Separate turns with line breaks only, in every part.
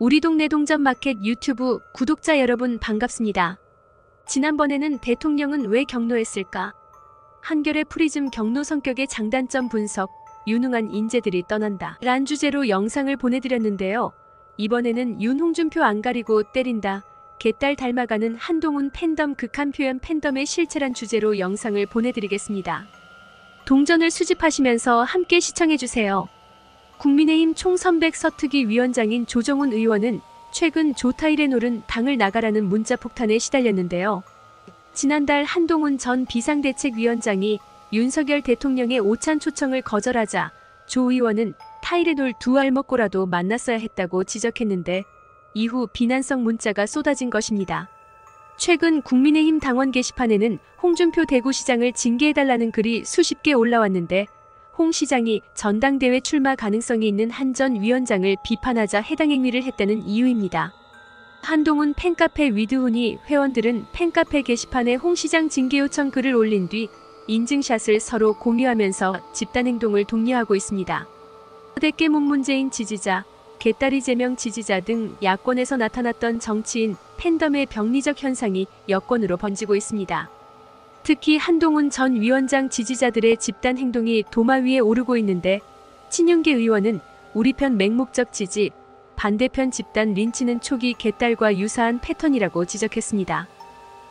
우리 동네 동전마켓 유튜브 구독자 여러분 반갑습니다. 지난번에는 대통령은 왜 경로했을까? 한결의 프리즘 경로 성격의 장단점 분석, 유능한 인재들이 떠난다. 란 주제로 영상을 보내드렸는데요. 이번에는 윤홍준표 안 가리고 때린다. 개딸 닮아가는 한동훈 팬덤 극한 표현 팬덤의 실체란 주제로 영상을 보내드리겠습니다. 동전을 수집하시면서 함께 시청해주세요. 국민의힘 총선백 서특위 위원장인 조정훈 의원은 최근 조타이레놀은 당을 나가라는 문자 폭탄에 시달렸는데요. 지난달 한동훈 전 비상대책위원장이 윤석열 대통령의 오찬 초청을 거절하자 조 의원은 타이레놀 두 알 먹고라도 만났어야 했다고 지적했는데 이후 비난성 문자가 쏟아진 것입니다. 최근 국민의힘 당원 게시판에는 홍준표 대구시장을 징계해달라는 글이 수십 개 올라왔는데 홍 시장이 전당대회 출마 가능성이 있는 한 전 위원장을 비판하자 해당 행위를 했다는 이유입니다. 한동훈 팬카페 위드훈이 회원들은 팬카페 게시판에 홍 시장 징계 요청 글을 올린 뒤 인증샷을 서로 공유하면서 집단행동을 독려하고 있습니다. 대깨문 문재인 지지자, 개다리 제명 지지자 등 야권에서 나타났던 정치인 팬덤의 병리적 현상이 여권으로 번지고 있습니다. 특히 한동훈 전 위원장 지지자들의 집단 행동이 도마 위에 오르고 있는데 친윤계 의원은 우리 편 맹목적 지지, 반대편 집단 린치는 초기 개딸과 유사한 패턴이라고 지적했습니다.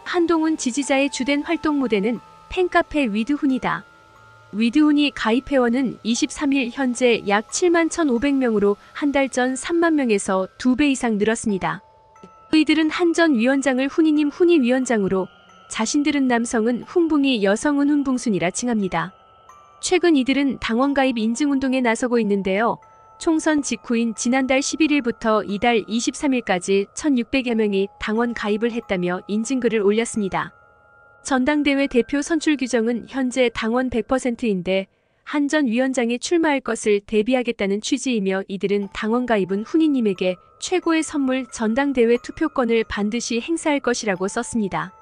한동훈 지지자의 주된 활동 무대는 팬카페 위드훈이다. 위드훈이 가입 회원은 23일 현재 약 7만 1,500명으로 한 달 전 3만 명에서 2배 이상 늘었습니다. 이들은 한 전 위원장을 훈이님 훈이 위원장으로 자신들은 남성은 훈붕이 여성은 훈붕순이라 칭합니다. 최근 이들은 당원가입 인증운동에 나서고 있는데요. 총선 직후인 지난달 11일부터 이달 23일까지 1,600여 명이 당원 가입을 했다며 인증글을 올렸습니다. 전당대회 대표 선출 규정은 현재 당원 100%인데 한 전 위원장이 출마할 것을 대비하겠다는 취지이며 이들은 당원 가입은 훈이님에게 최고의 선물 전당대회 투표권을 반드시 행사할 것이라고 썼습니다.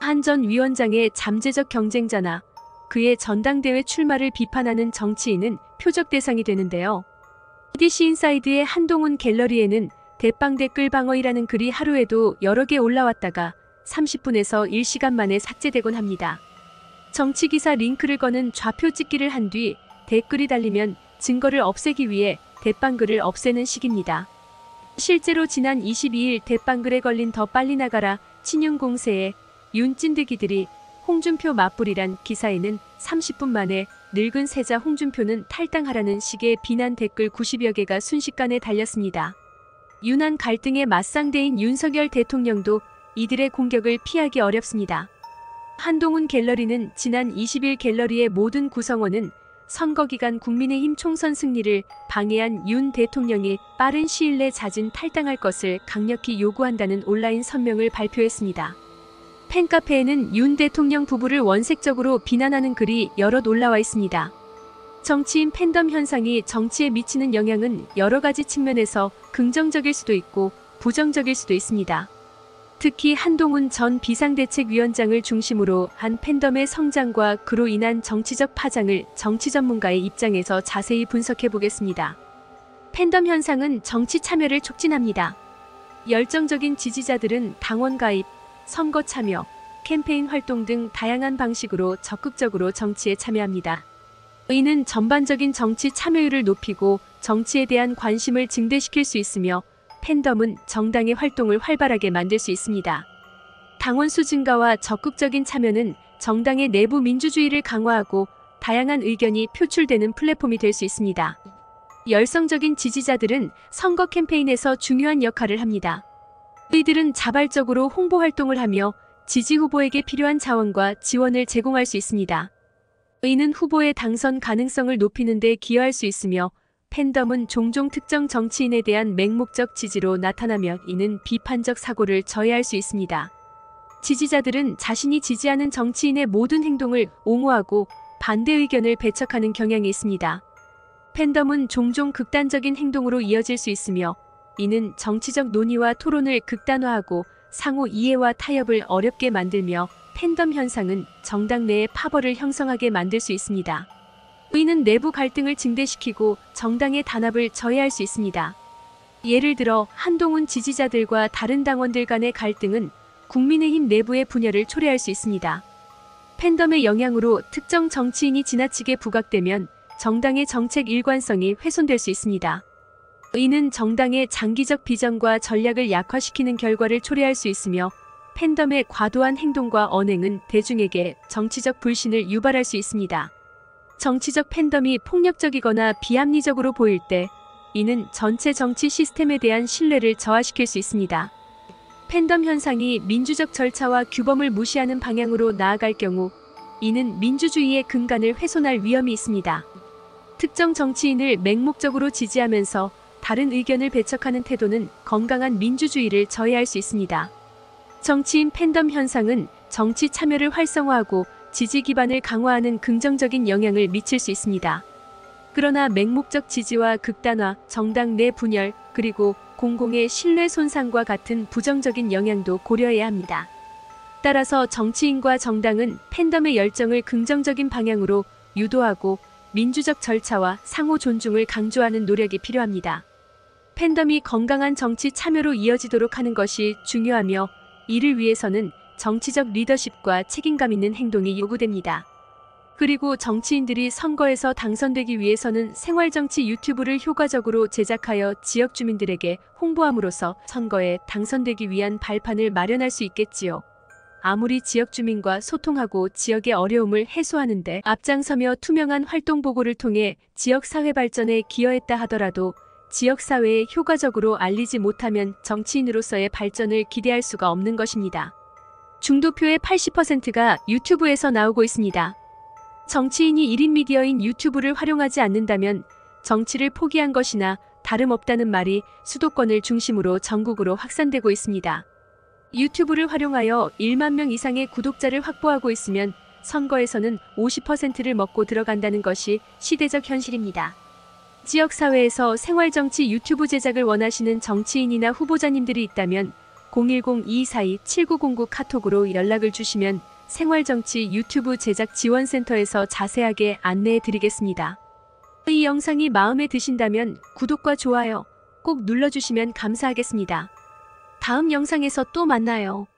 한전 위원장의 잠재적 경쟁자나 그의 전당대회 출마를 비판하는 정치인은 표적 대상이 되는데요. EDC 인사이드의 한동훈 갤러리에는 대빵 댓글 방어이라는 글이 하루에도 여러 개 올라왔다가 30분에서 1시간 만에 삭제되곤 합니다. 정치기사 링크를 거는 좌표 찍기를 한 뒤 댓글이 달리면 증거를 없애기 위해 대빵글을 없애는 식입니다. 실제로 지난 22일 대빵글에 걸린 더 빨리 나가라 친윤 공세에 윤찐득이들이 홍준표 맞불이란 기사에는 30분 만에 늙은 세자 홍준표는 탈당하라는 식의 비난 댓글 90여 개가 순식간에 달렸습니다. 유난 갈등의 맞상대인 윤석열 대통령도 이들의 공격을 피하기 어렵습니다. 한동훈 갤러리는 지난 20일 갤러리의 모든 구성원은 선거 기간 국민의힘 총선 승리를 방해한 윤 대통령이 빠른 시일 내 잦은 탈당할 것을 강력히 요구한다는 온라인 선명을 발표했습니다. 팬카페에는 윤 대통령 부부를 원색적으로 비난하는 글이 여럿 올라와 있습니다. 정치인 팬덤 현상이 정치에 미치는 영향은 여러 가지 측면에서 긍정적일 수도 있고 부정적일 수도 있습니다. 특히 한동훈 전 비상대책위원장을 중심으로 한 팬덤의 성장과 그로 인한 정치적 파장을 정치 전문가의 입장에서 자세히 분석해 보겠습니다. 팬덤 현상은 정치 참여를 촉진합니다. 열정적인 지지자들은 당원 가입, 선거 참여, 캠페인 활동 등 다양한 방식으로 적극적으로 정치에 참여합니다. 의는 전반적인 정치 참여율을 높이고 정치에 대한 관심을 증대시킬 수 있으며 팬덤은 정당의 활동을 활발하게 만들 수 있습니다. 당원수 증가와 적극적인 참여는 정당의 내부 민주주의를 강화하고 다양한 의견이 표출되는 플랫폼이 될 수 있습니다. 열성적인 지지자들은 선거 캠페인에서 중요한 역할을 합니다. 이들은 자발적으로 홍보 활동을 하며 지지 후보에게 필요한 자원과 지원을 제공할 수 있습니다. 의는 후보의 당선 가능성을 높이는 데 기여할 수 있으며 팬덤은 종종 특정 정치인에 대한 맹목적 지지로 나타나며 이는 비판적 사고를 저해할 수 있습니다. 지지자들은 자신이 지지하는 정치인의 모든 행동을 옹호하고 반대 의견을 배척하는 경향이 있습니다. 팬덤은 종종 극단적인 행동으로 이어질 수 있으며 이는 정치적 논의와 토론을 극단화하고 상호 이해와 타협을 어렵게 만들며 팬덤 현상은 정당 내의 파벌을 형성하게 만들 수 있습니다. 이는 내부 갈등을 증대시키고 정당의 단합을 저해할 수 있습니다. 예를 들어 한동훈 지지자들과 다른 당원들 간의 갈등은 국민의힘 내부의 분열을 초래할 수 있습니다. 팬덤의 영향으로 특정 정치인이 지나치게 부각되면 정당의 정책 일관성이 훼손될 수 있습니다. 의는 정당의 장기적 비전과 전략을 약화시키는 결과를 초래할 수 있으며 팬덤의 과도한 행동과 언행은 대중에게 정치적 불신을 유발할 수 있습니다. 정치적 팬덤이 폭력적이거나 비합리적으로 보일 때 이는 전체 정치 시스템에 대한 신뢰를 저하시킬 수 있습니다. 팬덤 현상이 민주적 절차와 규범을 무시하는 방향으로 나아갈 경우 이는 민주주의의 근간을 훼손할 위험이 있습니다. 특정 정치인을 맹목적으로 지지하면서 다른 의견을 배척하는 태도는 건강한 민주주의를 저해할 수 있습니다. 정치인 팬덤 현상은 정치 참여를 활성화하고 지지 기반을 강화하는 긍정적인 영향을 미칠 수 있습니다. 그러나 맹목적 지지와 극단화, 정당 내 분열, 그리고 공공의 신뢰 손상과 같은 부정적인 영향도 고려해야 합니다. 따라서 정치인과 정당은 팬덤의 열정을 긍정적인 방향으로 유도하고 민주적 절차와 상호 존중을 강조하는 노력이 필요합니다. 팬덤이 건강한 정치 참여로 이어지도록 하는 것이 중요하며 이를 위해서는 정치적 리더십과 책임감 있는 행동이 요구됩니다. 그리고 정치인들이 선거에서 당선되기 위해서는 생활정치 유튜브를 효과적으로 제작하여 지역 주민들에게 홍보함으로써 선거에 당선되기 위한 발판을 마련할 수 있겠지요. 아무리 지역 주민과 소통하고 지역의 어려움을 해소하는데 앞장서며 투명한 활동 보고를 통해 지역 사회 발전에 기여했다 하더라도 지역사회에 효과적으로 알리지 못하면 정치인으로서의 발전을 기대할 수가 없는 것입니다. 중도표의 80%가 유튜브에서 나오고 있습니다. 정치인이 1인 미디어인 유튜브를 활용하지 않는다면 정치를 포기한 것이나 다름없다는 말이 수도권을 중심으로 전국으로 확산되고 있습니다. 유튜브를 활용하여 1만 명 이상의 구독자를 확보하고 있으면 선거에서는 50%를 먹고 들어간다는 것이 시대적 현실입니다. 지역사회에서 생활정치 유튜브 제작을 원하시는 정치인이나 후보자님들이 있다면 010-242-7909 카톡으로 연락을 주시면 생활정치 유튜브 제작 지원센터에서 자세하게 안내해 드리겠습니다. 이 영상이 마음에 드신다면 구독과 좋아요 꼭 눌러주시면 감사하겠습니다. 다음 영상에서 또 만나요.